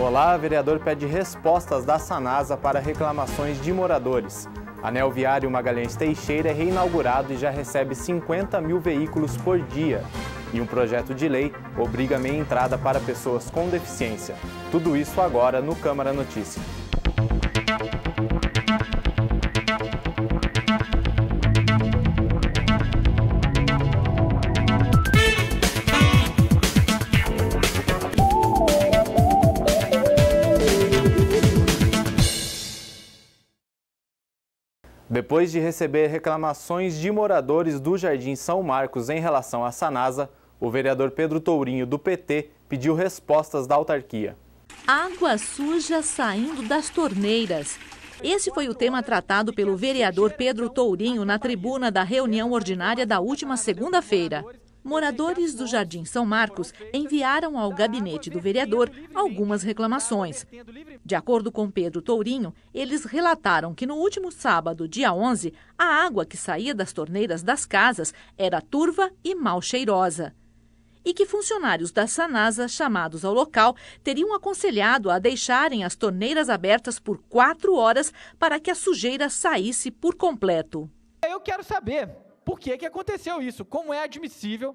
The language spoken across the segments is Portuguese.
Olá, vereador pede respostas da Sanasa para reclamações de moradores. Anel Viário Magalhães Teixeira é reinaugurado e já recebe 50 mil veículos por dia. E um projeto de lei obriga meia entrada para pessoas com deficiência. Tudo isso agora no Câmara Notícias. Depois de receber reclamações de moradores do Jardim São Marcos em relação à Sanasa, o vereador Pedro Tourinho, do PT, pediu respostas da autarquia. Água suja saindo das torneiras. Esse foi o tema tratado pelo vereador Pedro Tourinho na tribuna da reunião ordinária da última segunda-feira moradores do Jardim São Marcos enviaram ao gabinete do vereador algumas reclamações. De acordo com Pedro Tourinho, eles relataram que no último sábado, dia 11, a água que saía das torneiras das casas era turva e mal cheirosa e que funcionários da Sanasa chamados ao local teriam aconselhado a deixarem as torneiras abertas por quatro horas para que a sujeira saísse por completo. Eu quero saber por que, que aconteceu isso? Como é admissível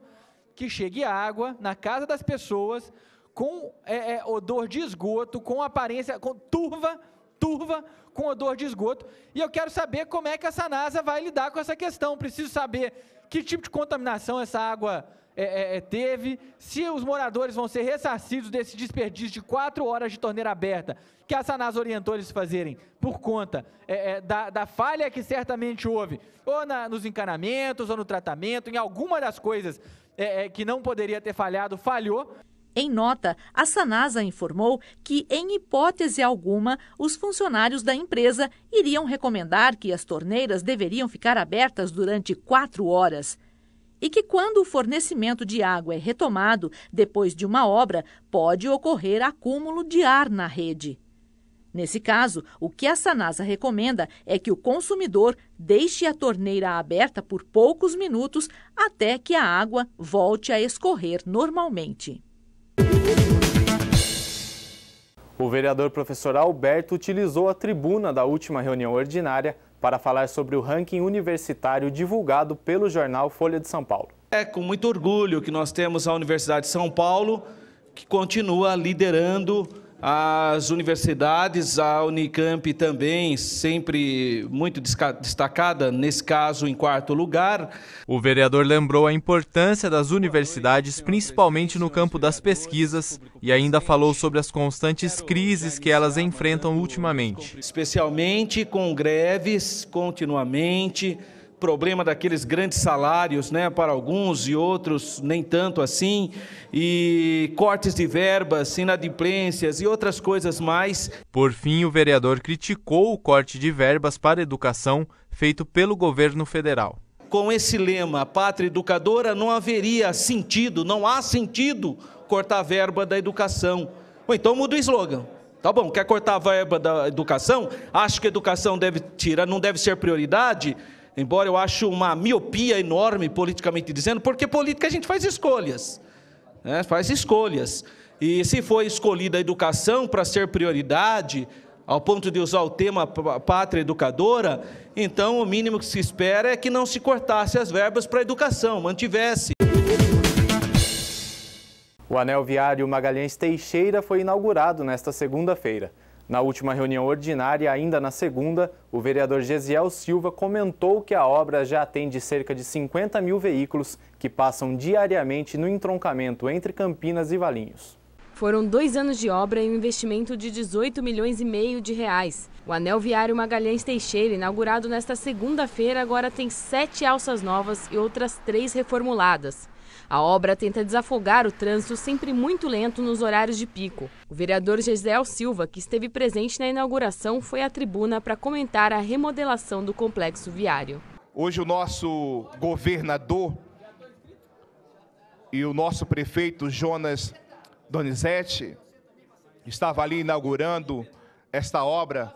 que chegue água na casa das pessoas com é, é, odor de esgoto, com aparência, com turva, turva, com odor de esgoto. E eu quero saber como é que essa NASA vai lidar com essa questão. Preciso saber que tipo de contaminação essa água é, é, é, teve, se os moradores vão ser ressarcidos desse desperdício de quatro horas de torneira aberta, que a Sanas orientou eles fazerem por conta é, é, da, da, falha que certamente houve, ou na, nos encanamentos, ou no tratamento, em alguma das coisas é, que não poderia ter falhado, falhou. Em nota, a Sanasa informou que, em hipótese alguma, os funcionários da empresa iriam recomendar que as torneiras deveriam ficar abertas durante quatro horas e que, quando o fornecimento de água é retomado depois de uma obra, pode ocorrer acúmulo de ar na rede. Nesse caso, o que a Sanasa recomenda é que o consumidor deixe a torneira aberta por poucos minutos até que a água volte a escorrer normalmente. O vereador professor Alberto utilizou a tribuna da última reunião ordinária para falar sobre o ranking universitário divulgado pelo jornal Folha de São Paulo. É com muito orgulho que nós temos a Universidade de São Paulo, que continua liderando as universidades, a Unicamp também, sempre muito destacada, nesse caso em quarto lugar. O vereador lembrou a importância das universidades, principalmente no campo das pesquisas, e ainda falou sobre as constantes crises que elas enfrentam ultimamente. Especialmente com greves continuamente problema daqueles grandes salários, né, para alguns e outros nem tanto assim, e cortes de verbas, inadimplências e outras coisas mais. Por fim, o vereador criticou o corte de verbas para educação feito pelo governo federal com esse lema, pátria educadora, não haveria sentido, não há sentido cortar a verba da educação. Ou então muda o slogan. Tá bom, quer cortar a verba da educação? Acho que a educação deve tirar, não deve ser prioridade? embora eu acho uma miopia enorme politicamente dizendo, porque política a gente faz escolhas, né? faz escolhas. E se foi escolhida a educação para ser prioridade, ao ponto de usar o tema pátria educadora, então o mínimo que se espera é que não se cortasse as verbas para a educação, mantivesse. O anel viário Magalhães Teixeira foi inaugurado nesta segunda-feira. Na última reunião ordinária, ainda na segunda, o vereador Gesiel Silva comentou que a obra já atende cerca de 50 mil veículos que passam diariamente no entroncamento entre Campinas e Valinhos. Foram dois anos de obra e um investimento de 18 milhões e meio de reais. O anel viário Magalhães Teixeira, inaugurado nesta segunda-feira, agora tem sete alças novas e outras três reformuladas. A obra tenta desafogar o trânsito sempre muito lento nos horários de pico. O vereador Gisel Silva, que esteve presente na inauguração, foi à tribuna para comentar a remodelação do complexo viário. Hoje o nosso governador e o nosso prefeito Jonas Donizete estava ali inaugurando esta obra,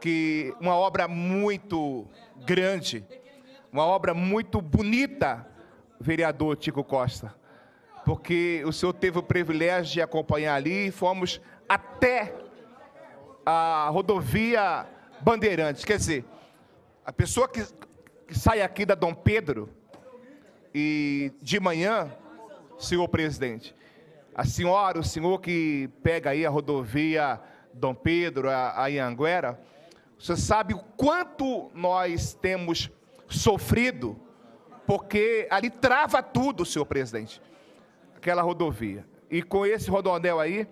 que uma obra muito grande, uma obra muito bonita vereador Tico Costa, porque o senhor teve o privilégio de acompanhar ali e fomos até a rodovia Bandeirantes. Quer dizer, a pessoa que, que sai aqui da Dom Pedro e de manhã, senhor presidente, a senhora, o senhor que pega aí a rodovia Dom Pedro, a, a Ianguera, você sabe o quanto nós temos sofrido porque ali trava tudo, senhor presidente, aquela rodovia. E com esse rodonel aí,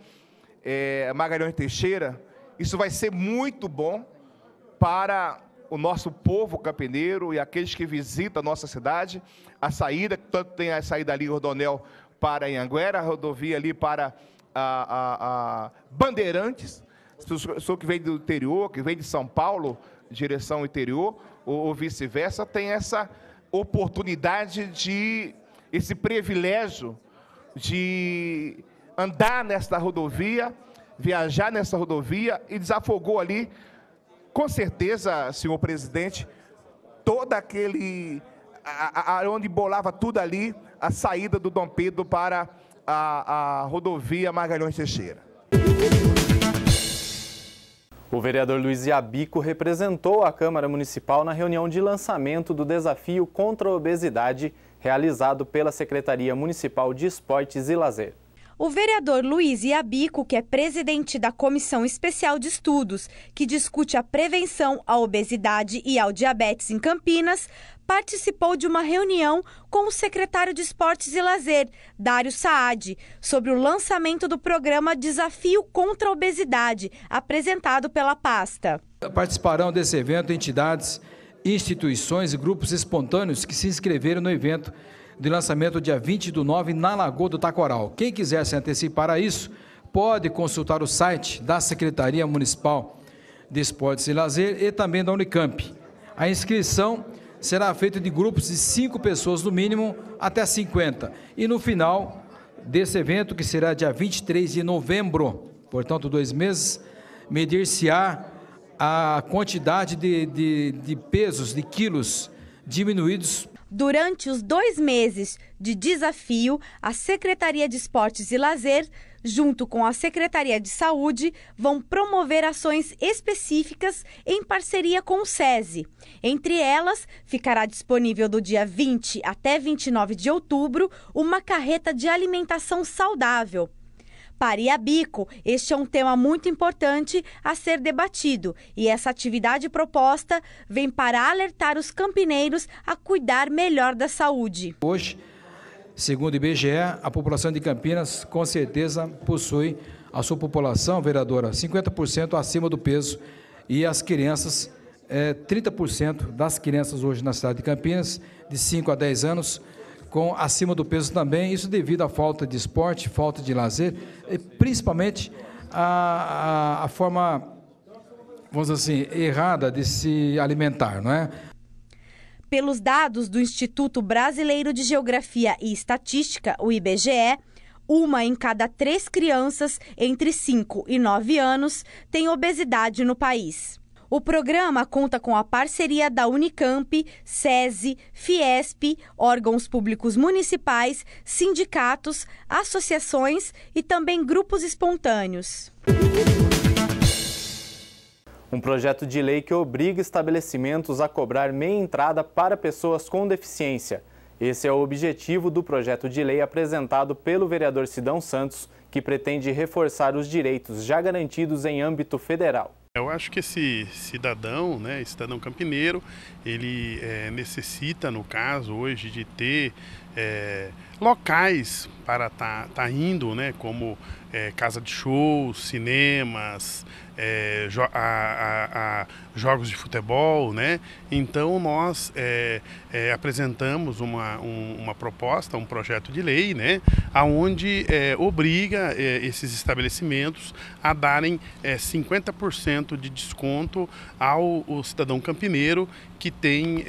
é, Magalhães Teixeira, isso vai ser muito bom para o nosso povo capineiro e aqueles que visitam a nossa cidade. A saída, tanto tem a saída ali, Rodonel, para Anguera, a rodovia ali para a, a, a Bandeirantes. Se o senhor que vem do interior, que vem de São Paulo, direção interior, ou, ou vice-versa, tem essa oportunidade de, esse privilégio de andar nesta rodovia, viajar nessa rodovia e desafogou ali, com certeza, senhor presidente, todo aquele. A, a, onde bolava tudo ali, a saída do Dom Pedro para a, a rodovia Magalhães Teixeira. O vereador Luiz Iabico representou a Câmara Municipal na reunião de lançamento do desafio contra a obesidade realizado pela Secretaria Municipal de Esportes e Lazer. O vereador Luiz Iabico, que é presidente da Comissão Especial de Estudos, que discute a prevenção à obesidade e ao diabetes em Campinas, participou de uma reunião com o secretário de Esportes e Lazer, Dário Saad, sobre o lançamento do programa Desafio contra a Obesidade, apresentado pela pasta. Participarão desse evento entidades, instituições e grupos espontâneos que se inscreveram no evento de lançamento dia 20 do 9 na Lagoa do Tacoral. Quem quiser se antecipar a isso, pode consultar o site da Secretaria Municipal de Esportes e Lazer e também da Unicamp. A inscrição será feita de grupos de cinco pessoas no mínimo até 50. E no final desse evento, que será dia 23 de novembro, portanto, dois meses, medir-se-á a quantidade de, de, de pesos, de quilos diminuídos Durante os dois meses de desafio, a Secretaria de Esportes e Lazer, junto com a Secretaria de Saúde, vão promover ações específicas em parceria com o SESI. Entre elas, ficará disponível do dia 20 até 29 de outubro uma carreta de alimentação saudável. Paria Bico. Este é um tema muito importante a ser debatido e essa atividade proposta vem para alertar os campineiros a cuidar melhor da saúde. Hoje, segundo o IBGE, a população de Campinas com certeza possui a sua população, vereadora, 50% acima do peso e as crianças, é, eh, 30% das crianças hoje na cidade de Campinas, de 5 a 10 anos, com acima do peso também, isso devido à falta de esporte, falta de lazer, e principalmente a, a, a forma, vamos dizer assim, errada de se alimentar, não é? Pelos dados do Instituto Brasileiro de Geografia e Estatística, o IBGE, uma em cada três crianças entre 5 e 9 anos tem obesidade no país. O programa conta com a parceria da Unicamp, SESI, Fiesp, órgãos públicos municipais, sindicatos, associações e também grupos espontâneos. Um projeto de lei que obriga estabelecimentos a cobrar meia entrada para pessoas com deficiência. Esse é o objetivo do projeto de lei apresentado pelo vereador Sidão Santos, que pretende reforçar os direitos já garantidos em âmbito federal. Eu acho que esse cidadão, né, cidadão campineiro, ele é, necessita, no caso hoje, de ter é, locais para estar tá, tá indo, né? Como é, casa de shows, cinemas, é, jo a, a, a jogos de futebol, né? Então nós é, é apresentamos uma, um, uma proposta, um projeto de lei, né? Aonde é, obriga é, esses estabelecimentos a darem 50% de desconto ao, ao, cidadão campineiro que tem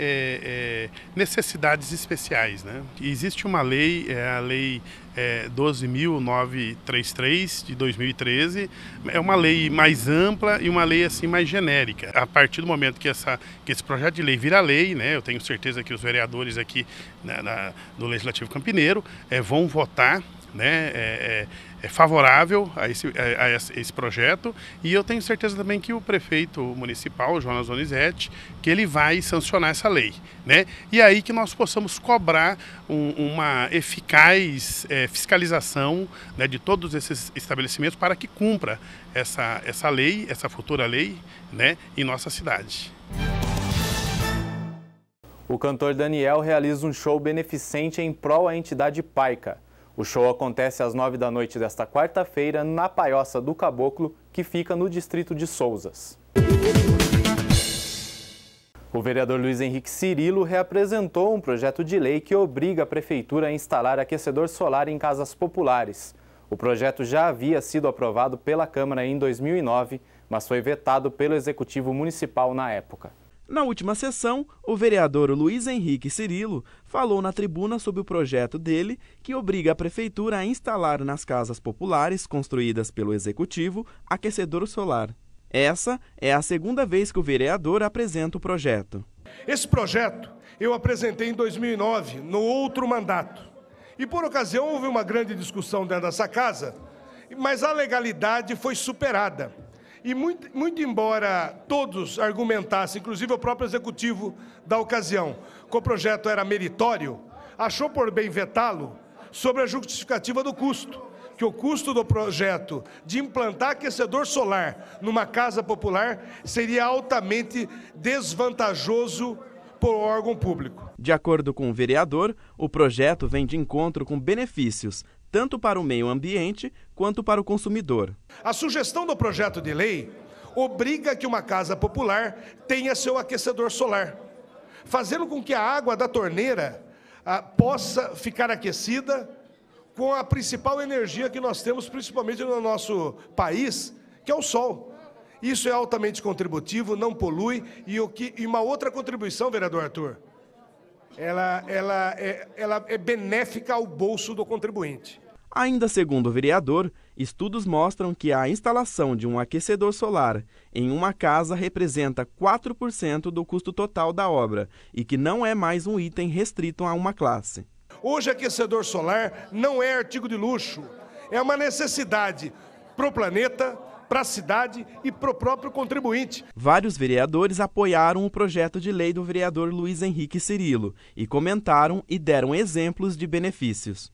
necessidades especiais, né? Existe uma lei é a Lei é, 12.933 de 2013. É uma lei mais ampla e uma lei assim mais genérica. A partir do momento que, essa, que esse projeto de lei vira lei, né, eu tenho certeza que os vereadores aqui né, na, na, do Legislativo Campineiro é, vão votar né, é, é, é favorável a esse, a, a esse projeto e eu tenho certeza também que o prefeito municipal, Jonas Donizete, que ele vai sancionar essa lei. Né? E é aí que nós possamos cobrar um, uma eficaz é, fiscalização né, de todos esses estabelecimentos para que cumpra essa, essa lei, essa futura lei né, em nossa cidade. O cantor Daniel realiza um show beneficente em prol à entidade Paica. O show acontece às 9 da noite desta quarta-feira na Paioça do Caboclo, que fica no distrito de Souzas. O vereador Luiz Henrique Cirilo reapresentou um projeto de lei que obriga a prefeitura a instalar aquecedor solar em casas populares. O projeto já havia sido aprovado pela Câmara em 2009, mas foi vetado pelo Executivo Municipal na época. Na última sessão, o vereador Luiz Henrique Cirilo falou na tribuna sobre o projeto dele que obriga a prefeitura a instalar nas casas populares construídas pelo executivo aquecedor solar. Essa é a segunda vez que o vereador apresenta o projeto. Esse projeto eu apresentei em 2009, no outro mandato. E por ocasião houve uma grande discussão dentro dessa casa, mas a legalidade foi superada. E muito, muito embora todos argumentassem, inclusive o próprio executivo da ocasião, que o projeto era meritório, achou por bem vetá-lo sobre a justificativa do custo que o custo do projeto de implantar aquecedor solar numa casa popular seria altamente desvantajoso para o órgão público. De acordo com o vereador, o projeto vem de encontro com benefícios tanto para o meio ambiente quanto para o consumidor. A sugestão do projeto de lei obriga que uma casa popular tenha seu aquecedor solar, fazendo com que a água da torneira ah, possa ficar aquecida com a principal energia que nós temos, principalmente no nosso país, que é o sol. Isso é altamente contributivo, não polui, e, o que, e uma outra contribuição, vereador Arthur, ela, ela, é, ela é benéfica ao bolso do contribuinte. Ainda segundo o vereador, estudos mostram que a instalação de um aquecedor solar em uma casa representa 4% do custo total da obra e que não é mais um item restrito a uma classe. Hoje, aquecedor solar não é artigo de luxo, é uma necessidade para o planeta, para a cidade e para o próprio contribuinte. Vários vereadores apoiaram o projeto de lei do vereador Luiz Henrique Cirilo e comentaram e deram exemplos de benefícios.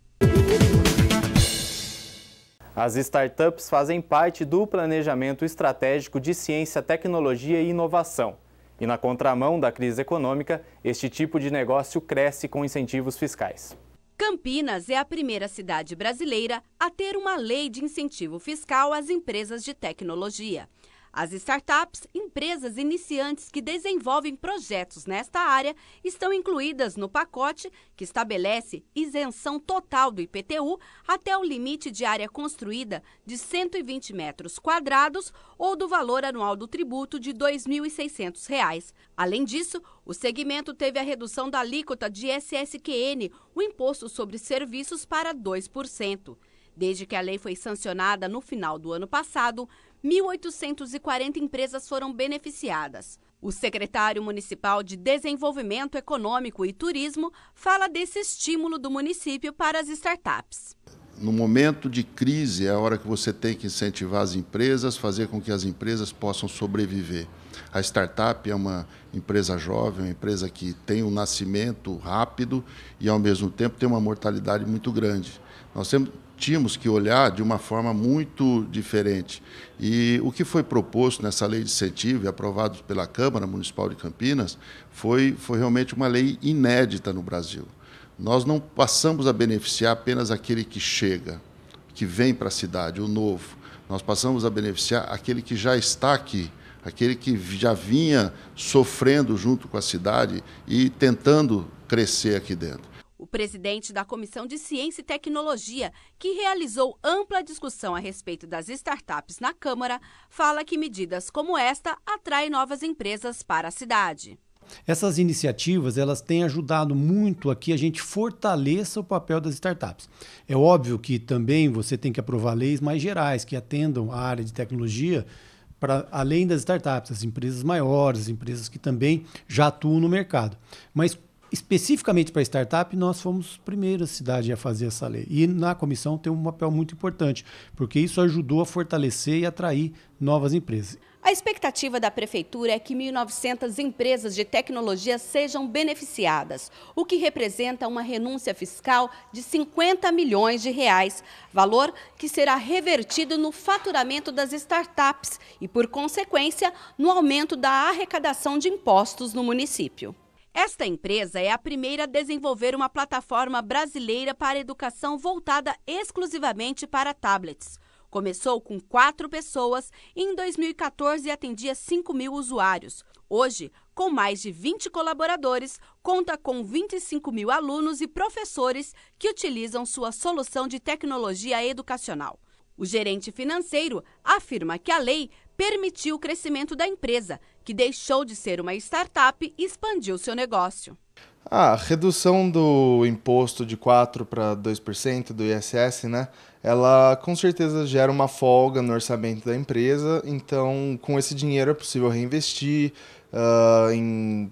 As startups fazem parte do planejamento estratégico de ciência, tecnologia e inovação. E na contramão da crise econômica, este tipo de negócio cresce com incentivos fiscais. Campinas é a primeira cidade brasileira a ter uma lei de incentivo fiscal às empresas de tecnologia. As startups, empresas iniciantes que desenvolvem projetos nesta área, estão incluídas no pacote que estabelece isenção total do IPTU até o limite de área construída de 120 metros quadrados ou do valor anual do tributo de R$ 2.600. Além disso, o segmento teve a redução da alíquota de SSQN, o imposto sobre serviços, para 2%. Desde que a lei foi sancionada no final do ano passado, 1.840 empresas foram beneficiadas. O secretário municipal de Desenvolvimento Econômico e Turismo fala desse estímulo do município para as startups. No momento de crise, é a hora que você tem que incentivar as empresas, fazer com que as empresas possam sobreviver. A startup é uma empresa jovem, uma empresa que tem um nascimento rápido e, ao mesmo tempo, tem uma mortalidade muito grande. Nós tínhamos que olhar de uma forma muito diferente. E o que foi proposto nessa lei de incentivo e aprovado pela Câmara Municipal de Campinas foi, foi realmente uma lei inédita no Brasil. Nós não passamos a beneficiar apenas aquele que chega, que vem para a cidade, o novo. Nós passamos a beneficiar aquele que já está aqui, aquele que já vinha sofrendo junto com a cidade e tentando crescer aqui dentro o presidente da Comissão de Ciência e Tecnologia, que realizou ampla discussão a respeito das startups na Câmara, fala que medidas como esta atraem novas empresas para a cidade. Essas iniciativas elas têm ajudado muito a que a gente fortaleça o papel das startups. É óbvio que também você tem que aprovar leis mais gerais que atendam a área de tecnologia para além das startups, as empresas maiores, as empresas que também já atuam no mercado. Mas especificamente para startup, nós fomos a primeira cidade a fazer essa lei. E na comissão tem um papel muito importante, porque isso ajudou a fortalecer e atrair novas empresas. A expectativa da Prefeitura é que 1.900 empresas de tecnologia sejam beneficiadas, o que representa uma renúncia fiscal de 50 milhões de reais, valor que será revertido no faturamento das startups e, por consequência, no aumento da arrecadação de impostos no município. Esta empresa é a primeira a desenvolver uma plataforma brasileira para educação voltada exclusivamente para tablets. Começou com quatro pessoas e em 2014 atendia 5 mil usuários. Hoje, com mais de 20 colaboradores, conta com 25 mil alunos e professores que utilizam sua solução de tecnologia educacional. O gerente financeiro afirma que a lei permitiu o crescimento da empresa, que deixou de ser uma startup e expandiu seu negócio. A redução do imposto de 4% para 2% do ISS, né? Ela com certeza gera uma folga no orçamento da empresa, então com esse dinheiro é possível reinvestir uh, em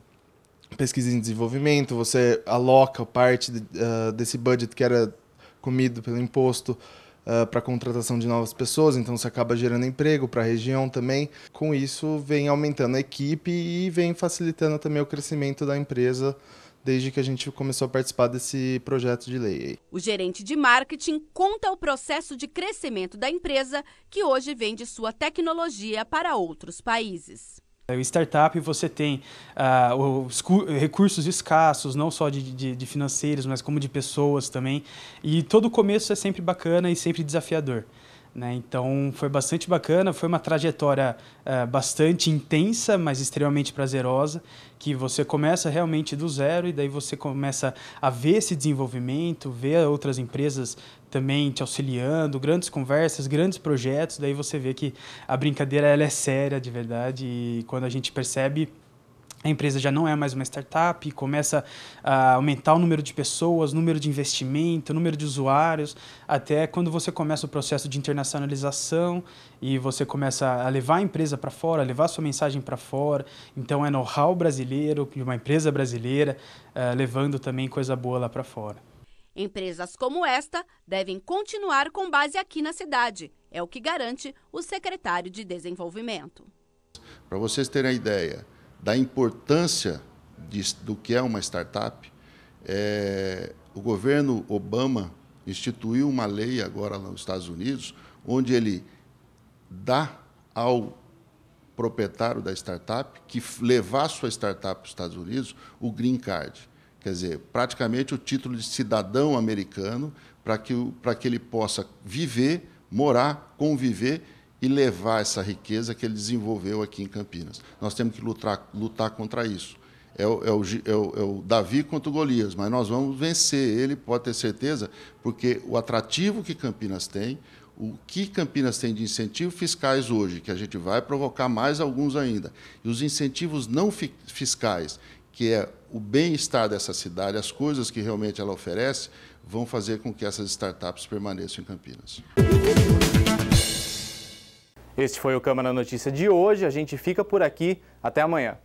pesquisa e desenvolvimento, você aloca parte de, uh, desse budget que era comido pelo imposto uh, ah, para a contratação de novas pessoas, então você acaba gerando emprego para a região também. Com isso, vem aumentando a equipe e vem facilitando também o crescimento da empresa desde que a gente começou a participar desse projeto de lei. O gerente de marketing conta o processo de crescimento da empresa, que hoje vende sua tecnologia para outros países. É, startup você tem uh, recursos escassos, não só de, de, de financeiros, mas como de pessoas também. E todo começo é sempre bacana e sempre desafiador. Né? Então foi bastante bacana, foi uma trajetória uh, bastante intensa, mas extremamente prazerosa, que você começa realmente do zero e daí você começa a ver esse desenvolvimento, ver outras empresas também te auxiliando, grandes conversas, grandes projetos, daí você vê que a brincadeira ela é séria de verdade e quando a gente percebe a empresa já não é mais uma startup, começa a aumentar o número de pessoas, número de investimento, número de usuários, até quando você começa o processo de internacionalização e você começa a levar a empresa para fora, a levar a sua mensagem para fora. Então é know-how brasileiro, de uma empresa brasileira, uh, levando também coisa boa lá para fora. Empresas como esta devem continuar com base aqui na cidade, é o que garante o secretário de Desenvolvimento. Para vocês terem a ideia, da importância de, do que é uma startup, é, o governo Obama instituiu uma lei agora nos Estados Unidos, onde ele dá ao proprietário da startup que levar sua startup para os Estados Unidos o green card. Quer dizer, praticamente o título de cidadão americano para que, para que ele possa viver, morar, conviver e levar essa riqueza que ele desenvolveu aqui em Campinas. Nós temos que lutar, lutar contra isso. É o, é, o, é, o, é o, Davi contra o Golias, mas nós vamos vencer ele, pode ter certeza, porque o atrativo que Campinas tem, o que Campinas tem de incentivos fiscais hoje, que a gente vai provocar mais alguns ainda, e os incentivos não fi fiscais, que é o bem-estar dessa cidade, as coisas que realmente ela oferece, vão fazer com que essas startups permaneçam em Campinas. Este foi o Câmara Notícia de hoje. A gente fica por aqui. Até amanhã.